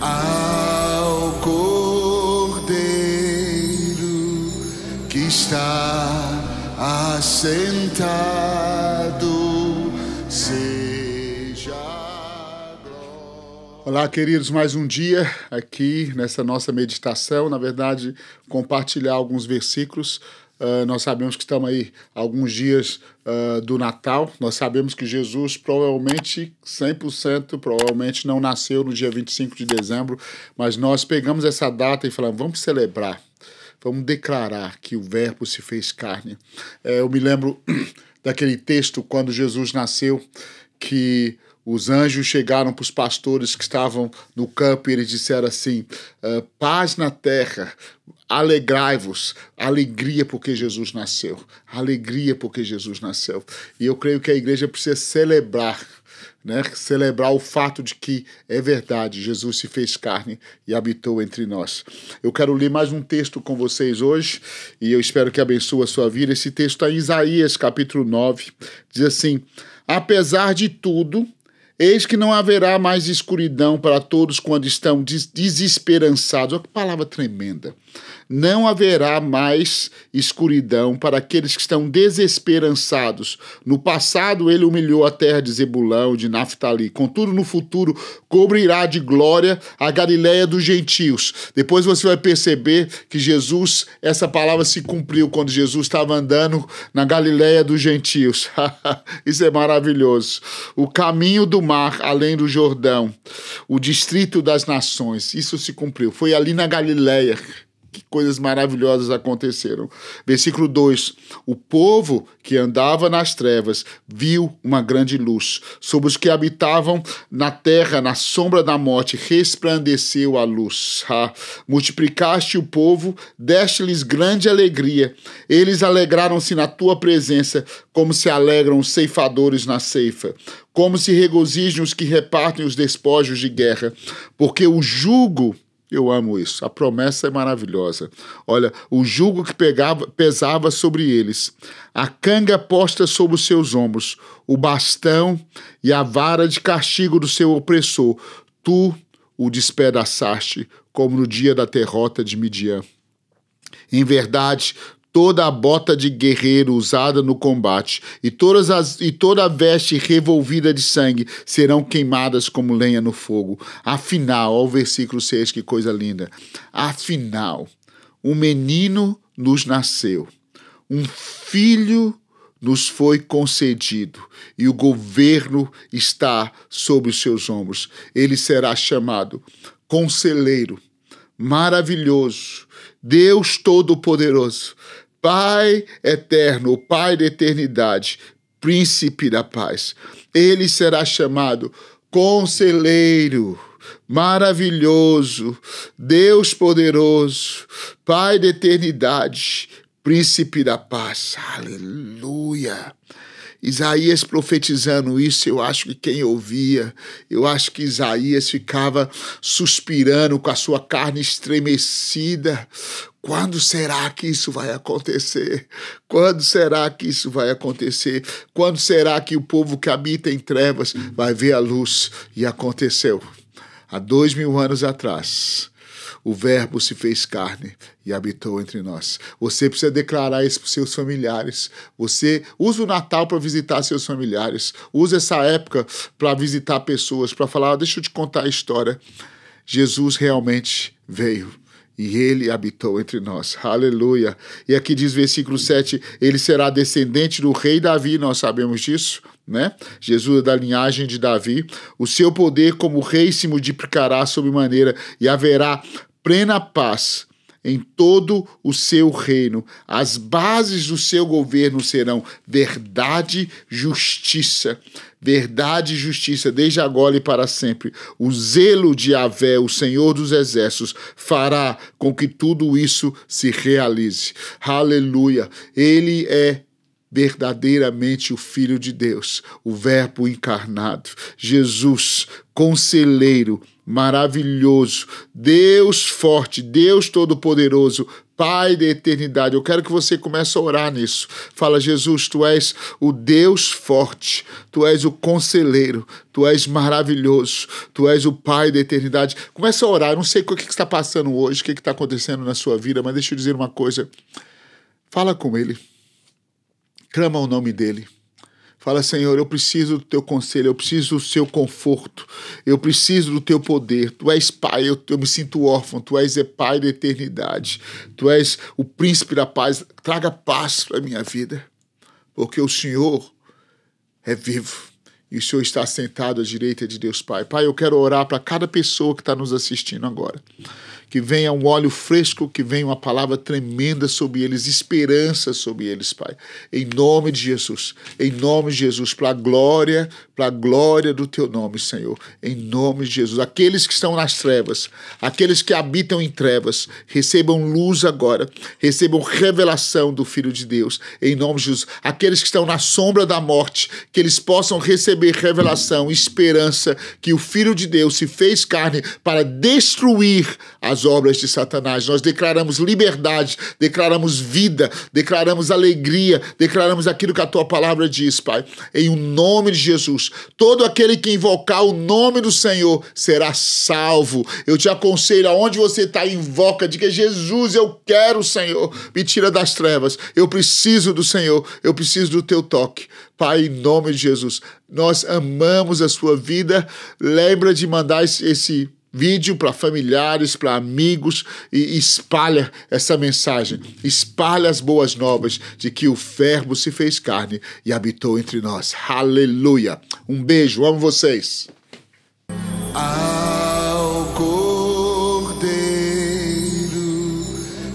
ao Cordeiro que está assentado. Seja glória. Olá, queridos, mais um dia aqui nessa nossa meditação. Na verdade, compartilhar alguns versículos Uh, nós sabemos que estamos aí alguns dias uh, do Natal. Nós sabemos que Jesus provavelmente, 100%, provavelmente não nasceu no dia 25 de dezembro, mas nós pegamos essa data e falamos, vamos celebrar, vamos declarar que o Verbo se fez carne. É, eu me lembro daquele texto quando Jesus nasceu que os anjos chegaram para os pastores que estavam no campo e eles disseram assim: ah, paz na terra, alegrai-vos, alegria porque Jesus nasceu, alegria porque Jesus nasceu. E eu creio que a igreja precisa celebrar. Né, celebrar o fato de que é verdade, Jesus se fez carne e habitou entre nós. Eu quero ler mais um texto com vocês hoje e eu espero que abençoe a sua vida. Esse texto está em Isaías, capítulo 9, diz assim: Apesar de tudo, Eis que não haverá mais escuridão para todos quando estão des desesperançados. Olha que palavra tremenda. Não haverá mais escuridão para aqueles que estão desesperançados. No passado, ele humilhou a terra de Zebulão, de Naftali. Contudo, no futuro, cobrirá de glória a Galiléia dos gentios. Depois você vai perceber que Jesus, essa palavra se cumpriu quando Jesus estava andando na Galiléia dos gentios. Isso é maravilhoso. O caminho do mar além do Jordão, o distrito das nações. Isso se cumpriu. Foi ali na Galileia que coisas maravilhosas aconteceram. Versículo 2: O povo que andava nas trevas viu uma grande luz. Sobre os que habitavam na terra, na sombra da morte, resplandeceu a luz. Ah, multiplicaste o povo, deste-lhes grande alegria. Eles alegraram-se na tua presença, como se alegram os ceifadores na ceifa como se regozijam os que repartem os despojos de guerra, porque o jugo eu amo isso. A promessa é maravilhosa. Olha, o jugo que pegava, pesava sobre eles, a canga posta sobre os seus ombros, o bastão e a vara de castigo do seu opressor, tu o despedaçaste, como no dia da derrota de Midian. Em verdade, toda a bota de guerreiro usada no combate e, todas as, e toda a veste revolvida de sangue serão queimadas como lenha no fogo. Afinal, ao versículo 6, que coisa linda. Afinal, um menino nos nasceu, um filho nos foi concedido e o governo está sobre os seus ombros. Ele será chamado Conselheiro, Maravilhoso, Deus Todo-Poderoso, Pai eterno, o Pai da eternidade, príncipe da paz. Ele será chamado conselheiro, maravilhoso, Deus poderoso, Pai da eternidade, príncipe da paz. Aleluia. Isaías profetizando isso, eu acho que quem ouvia, eu acho que Isaías ficava suspirando com a sua carne estremecida. Quando será que isso vai acontecer? Quando será que isso vai acontecer? Quando será que o povo que habita em trevas vai ver a luz? E aconteceu. Há dois mil anos atrás, o Verbo se fez carne e habitou entre nós. Você precisa declarar isso para os seus familiares. Você usa o Natal para visitar seus familiares. Usa essa época para visitar pessoas, para falar: ah, deixa eu te contar a história. Jesus realmente veio e ele habitou entre nós. Aleluia. E aqui diz versículo 7, ele será descendente do rei Davi, nós sabemos disso, né? Jesus é da linhagem de Davi. O seu poder como rei se multiplicará sobre maneira e haverá plena paz em todo o seu reino. As bases do seu governo serão verdade, justiça. Verdade e justiça, desde agora e para sempre. O zelo de Avé, o Senhor dos Exércitos, fará com que tudo isso se realize. Aleluia. Ele é verdadeiramente o Filho de Deus, o Verbo encarnado, Jesus, conselheiro, maravilhoso, Deus forte, Deus todo-poderoso, Pai da eternidade. Eu quero que você comece a orar nisso. Fala, Jesus, tu és o Deus forte, tu és o conselheiro, tu és maravilhoso, tu és o Pai da eternidade. Começa a orar. Eu não sei o que, está passando hoje, o que está acontecendo na sua vida, mas deixa eu dizer uma coisa. Fala com ele clama o nome dele. Fala, Senhor, eu preciso do teu conselho, eu preciso do seu conforto, eu preciso do teu poder. Tu és pai, eu, eu me sinto órfão, tu és é pai da eternidade, tu és o príncipe da paz. Traga paz para a minha vida, porque o Senhor é vivo e o Senhor está sentado à direita de Deus Pai. Pai, eu quero orar para cada pessoa que está nos assistindo agora que venha um óleo fresco, que venha uma palavra tremenda sobre eles, esperança sobre eles, Pai. Em nome de Jesus, em nome de Jesus, para a glória, para a glória do teu nome, Senhor. Em nome de Jesus. Aqueles que estão nas trevas, aqueles que habitam em trevas, recebam luz agora, recebam revelação do Filho de Deus, em nome de Jesus. Aqueles que estão na sombra da morte, que eles possam receber revelação, esperança que o Filho de Deus se fez carne para destruir as as obras de Satanás. Nós declaramos liberdade, declaramos vida, declaramos alegria, declaramos aquilo que a tua palavra diz, Pai. Em o nome de Jesus, todo aquele que invocar o nome do Senhor será salvo. Eu te aconselho, aonde você está, invoca, diga: Jesus, eu quero o Senhor, me tira das trevas, eu preciso do Senhor, eu preciso do teu toque. Pai, em nome de Jesus, nós amamos a sua vida. Lembra de mandar esse vídeo para familiares, para amigos e espalha essa mensagem. Espalha as boas novas de que o Verbo se fez carne e habitou entre nós. Aleluia. Um beijo, amo vocês. Ah.